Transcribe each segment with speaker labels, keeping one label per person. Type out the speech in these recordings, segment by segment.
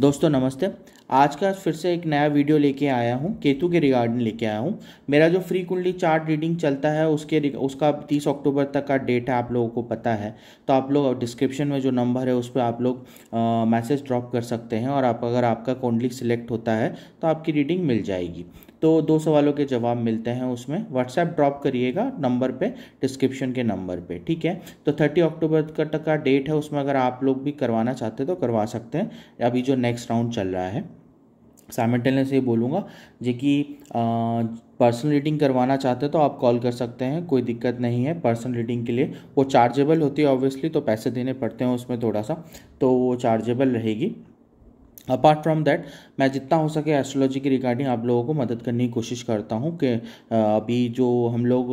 Speaker 1: दोस्तों नमस्ते आज का फिर से एक नया वीडियो लेके आया हूँ केतु के रिगार्डिंग लेके आया हूँ मेरा जो फ्री कुंडली चार्ट रीडिंग चलता है उसके उसका 30 अक्टूबर तक का डेट है आप लोगों को पता है तो आप लोग डिस्क्रिप्शन में जो नंबर है उस पर आप लोग मैसेज ड्रॉप कर सकते हैं और आप अगर आपका कुंडली सिलेक्ट होता है तो आपकी रीडिंग मिल जाएगी तो दो सवालों के जवाब मिलते हैं उसमें व्हाट्सएप ड्रॉप करिएगा नंबर पे डिस्क्रिप्शन के नंबर पे ठीक है तो थर्टी अक्टूबर का तक का डेट है उसमें अगर आप लोग भी करवाना चाहते हैं तो करवा सकते हैं अभी जो नेक्स्ट राउंड चल रहा है टेलर ये बोलूँगा जे कि पर्सनल रीडिंग करवाना चाहते हैं तो आप कॉल कर सकते हैं कोई दिक्कत नहीं है पर्सनल रीडिंग के लिए वो चार्जेबल होती है ऑब्वियसली तो पैसे देने पड़ते हैं उसमें थोड़ा सा तो वो चार्जेबल रहेगी अपार्ट फ्रॉम दैट मैं जितना हो सके एस्ट्रोलॉजी की रिगार्डिंग आप लोगों को मदद करने की कोशिश करता हूँ कि अभी जो हम लोग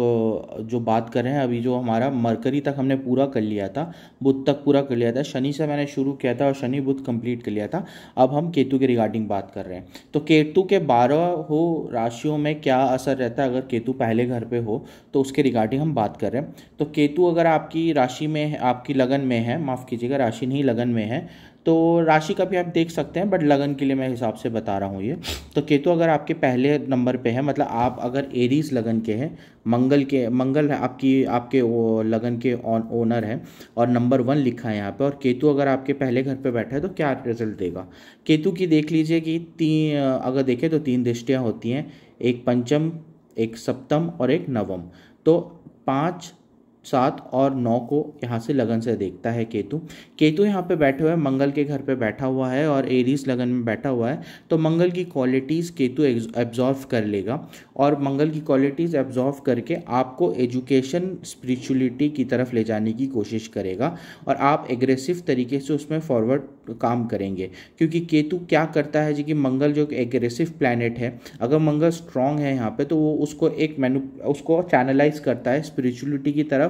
Speaker 1: जो बात कर रहे हैं अभी जो हमारा मरकरी तक हमने पूरा कर लिया था बुध तक पूरा कर लिया था शनि से मैंने शुरू किया था और शनि बुध कंप्लीट कर लिया था अब हम केतु के रिगार्डिंग बात कर रहे हैं तो केतु के बारह हो राशियों में क्या असर रहता है अगर केतु पहले घर पर हो तो उसके रिगार्डिंग हम बात कर रहे हैं तो केतु अगर आपकी राशि में आपकी लगन में है माफ़ कीजिएगा राशि नहीं लगन में है तो राशि का भी आप देख सकते हैं बट लगन के लिए मैं हिसाब से बता रहा हूँ ये तो केतु अगर आपके पहले नंबर पे है मतलब आप अगर एरीज लगन के हैं मंगल के मंगल है आपकी आपके वो लगन के ऑन ओनर हैं और नंबर वन लिखा है यहाँ पे और केतु अगर आपके पहले घर पे बैठा है तो क्या रिजल्ट देगा केतु की देख लीजिए कि तीन अगर देखें तो तीन दृष्टियाँ होती हैं एक पंचम एक सप्तम और एक नवम तो पाँच सात और नौ को यहाँ से लगन से देखता है केतु केतु यहाँ पे बैठे हुए हैं मंगल के घर पे बैठा हुआ है और एरीज लगन में बैठा हुआ है तो मंगल की क्वालिटीज़ केतु एब्जॉर्व कर लेगा और मंगल की क्वालिटीज़ एब्जॉर्व करके आपको एजुकेशन स्पिरिचुअलिटी की तरफ ले जाने की कोशिश करेगा और आप एग्रेसिव तरीके से उसमें फॉरवर्ड काम करेंगे क्योंकि केतु क्या करता है जी कि मंगल जो एग्रेसिव प्लानट है अगर मंगल स्ट्रांग है यहाँ पर तो वो उसको एक मैनु उसको चैनलाइज करता है स्पिरिचुअलिटी की तरफ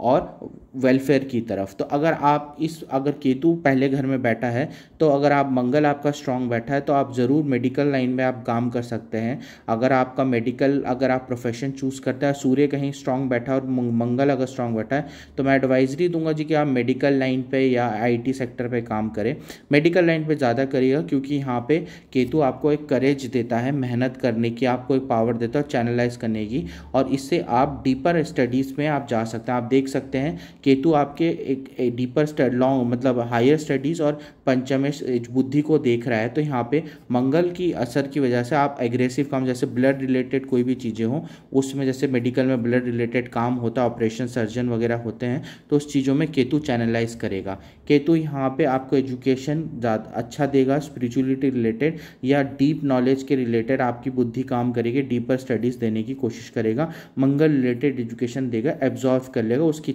Speaker 1: और वेलफेयर की तरफ तो अगर आप इस अगर केतु पहले घर में बैठा है तो अगर आप मंगल आपका स्ट्रांग बैठा है तो आप ज़रूर मेडिकल लाइन में आप काम कर सकते हैं अगर आपका मेडिकल अगर आप प्रोफेशन चूज़ करते हैं सूर्य कहीं स्ट्रांग बैठा और मंगल अगर स्ट्रांग बैठा है तो मैं एडवाइजरी दूंगा जी कि आप मेडिकल लाइन पर या आई सेक्टर पर काम करें मेडिकल लाइन पर ज़्यादा करिएगा क्योंकि यहाँ पर केतु आपको एक करेज देता है मेहनत करने की आपको एक पावर देता है चैनलाइज करने की और इससे आप डीपर स्टडीज़ में आप जा सकते हैं आप देख देख सकते हैं केतु आपके एक, डीपर स्टड लॉन्ग मतलब हायर स्टडीज़ और पंचमेश बुद्धि को देख रहा है तो यहाँ पे मंगल की असर की वजह से आप एग्रेसिव काम जैसे ब्लड रिलेटेड कोई भी चीज़ें हों उसमें जैसे मेडिकल में ब्लड रिलेटेड काम होता है ऑपरेशन सर्जन वगैरह होते हैं तो उस चीज़ों में केतु चैनलाइज करेगा केतु यहाँ पर आपको एजुकेशन अच्छा देगा स्पिरिचुअलिटी रिलेटेड या डीप नॉलेज के रिलेटेड आपकी बुद्धि काम करेगी डीपर स्टडीज़ देने की कोशिश करेगा मंगल रिलेटेड एजुकेशन देगा एब्जॉर्व कर लेगा उसकी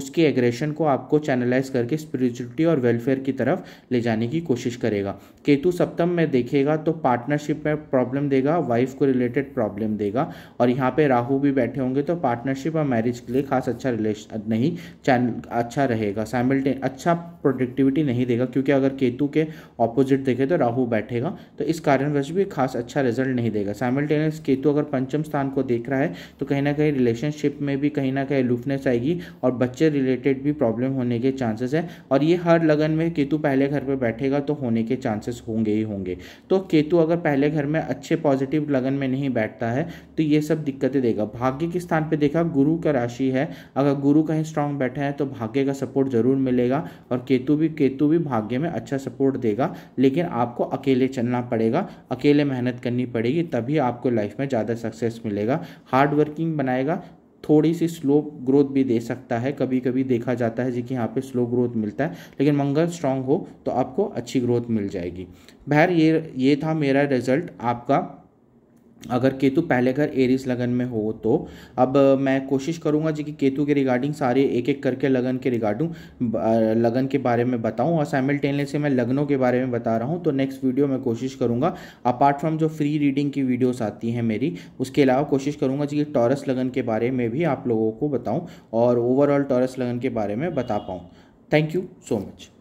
Speaker 1: उसके एग्रेशन को आपको चैनलाइज करके स्पिरिचुअलिटी और वेलफेयर की तरफ ले जाने की कोशिश करेगा केतु सप्तम में देखेगा तो पार्टनरशिप में प्रॉब्लम देगा वाइफ को रिलेटेड प्रॉब्लम देगा और यहाँ पे राहु भी बैठे होंगे तो पार्टनरशिप और मैरिज के लिए खास अच्छा रिलेशन नहीं चैनल अच्छा रहेगा साइमल्टेन अच्छा प्रोडक्टिविटी नहीं देगा क्योंकि अगर केतु के ऑपोजिट देखे तो राहु बैठेगा तो इस कारणवश भी खास अच्छा रिजल्ट नहीं देगा साइमल्टेनियस केतु अगर पंचम स्थान को देख रहा है तो कहीं ना कहीं रिलेशनशिप में भी कहीं ना कहीं लुफनेस आएगी जाएगी और बच्चे रिलेटेड भी प्रॉब्लम होने के चांसेस है और ये हर लगन में केतु पहले घर पर बैठेगा तो होने के चांसेस होंगे ही होंगे तो केतु अगर पहले घर में अच्छे पॉजिटिव लगन में नहीं बैठता है तो ये सब दिक्कतें देगा भाग्य के स्थान पर देखा गुरु का राशि है अगर गुरु कहीं स्ट्रांग बैठे हैं तो भाग्य का सपोर्ट जरूर मिलेगा और केतु भी केतु भी भाग्य में अच्छा सपोर्ट देगा लेकिन आपको अकेले चलना पड़ेगा अकेले मेहनत करनी पड़ेगी तभी आपको लाइफ में ज़्यादा सक्सेस मिलेगा हार्ड वर्किंग बनाएगा थोड़ी सी स्लो ग्रोथ भी दे सकता है कभी कभी देखा जाता है जी कि यहाँ पे स्लो ग्रोथ मिलता है लेकिन मंगल स्ट्रांग हो तो आपको अच्छी ग्रोथ मिल जाएगी बहर ये ये था मेरा रिजल्ट आपका अगर केतु पहले घर एरिस लगन में हो तो अब मैं कोशिश करूँगा जी कि केतु के रिगार्डिंग सारे एक एक करके लगन के रिगार्डिंग लगन के बारे में बताऊँ और से मैं लगनों के बारे में बता रहा हूँ तो नेक्स्ट वीडियो मैं कोशिश करूँगा अपार्ट फ्रॉम जो फ्री रीडिंग की वीडियोस आती हैं मेरी उसके अलावा कोशिश करूँगा जी कि टॉरस लगन के बारे में भी आप लोगों को बताऊँ और ओवरऑल टॉरस लगन के बारे में बता पाऊँ थैंक यू सो मच